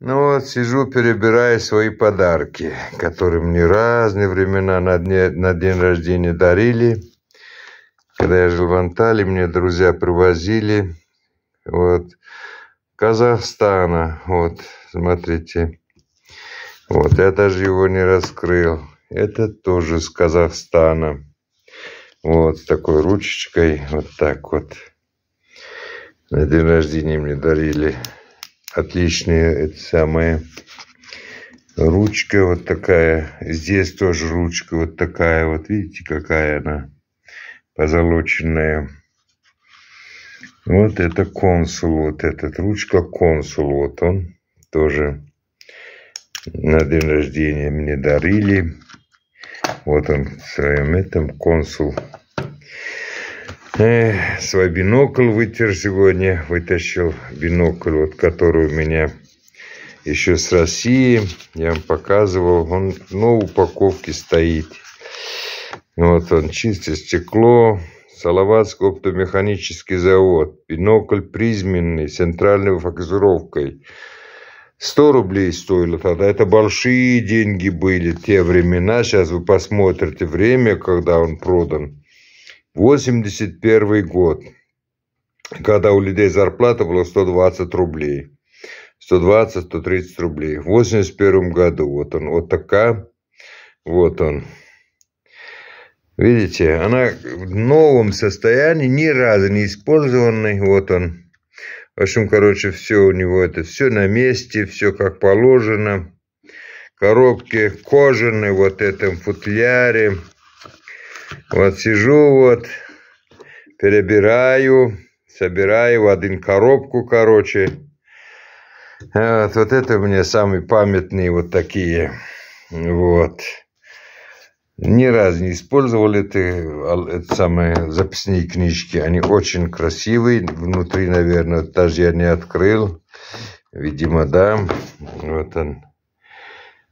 Ну вот, сижу, перебирая свои подарки, которые мне разные времена на, дне, на день рождения дарили. Когда я жил в Анталии, мне друзья привозили. Вот. Казахстана. Вот, смотрите. Вот, я даже его не раскрыл. Это тоже с Казахстана. Вот, с такой ручечкой. Вот так вот. На день рождения мне дарили отличные это самые Ручка вот такая. Здесь тоже ручка вот такая. Вот видите, какая она позолоченная. Вот это консул, вот этот. Ручка консул, вот он тоже на день рождения мне дарили. Вот он в своем этом консул свой бинокль вытер сегодня, вытащил бинокль, вот который у меня еще с России, я вам показывал, он на упаковке стоит. Вот он, чистое стекло, Салаватский оптомеханический завод, бинокль призменный, с центральной фокусировкой. 100 рублей стоило тогда. Это большие деньги были, те времена. Сейчас вы посмотрите время, когда он продан. 81 год, когда у людей зарплата была 120 рублей. 120-130 рублей. В 81 году. Вот он, вот такая. Вот он. Видите, она в новом состоянии, ни разу не использованной. Вот он. В общем, короче, все у него это, все на месте, все как положено. Коробки кожаные, вот этом футляре. Вот сижу вот, перебираю, собираю в один коробку, короче. А вот, вот это мне самые памятные вот такие. Вот. Ни разу не использовали ты. А, это самые записные книжки. Они очень красивые. Внутри, наверное, даже я не открыл. Видимо, да. Вот он.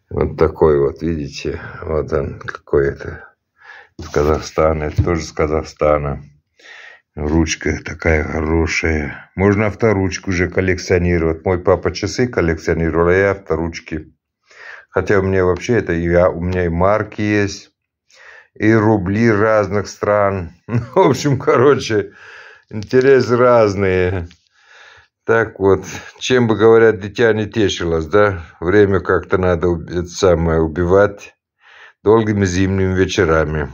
Вот такой вот, видите? Вот он, какой то из Казахстана, это тоже из Казахстана. Ручка такая хорошая. Можно авторучку уже коллекционировать. Мой папа часы коллекционировал, а я авторучки. Хотя у меня вообще это, я, а, у меня и марки есть, и рубли разных стран. Ну, в общем, короче, интересы разные. Так вот, чем бы, говорят, дитя не тешилось, да? Время как-то надо это самое убивать долгими зимними вечерами.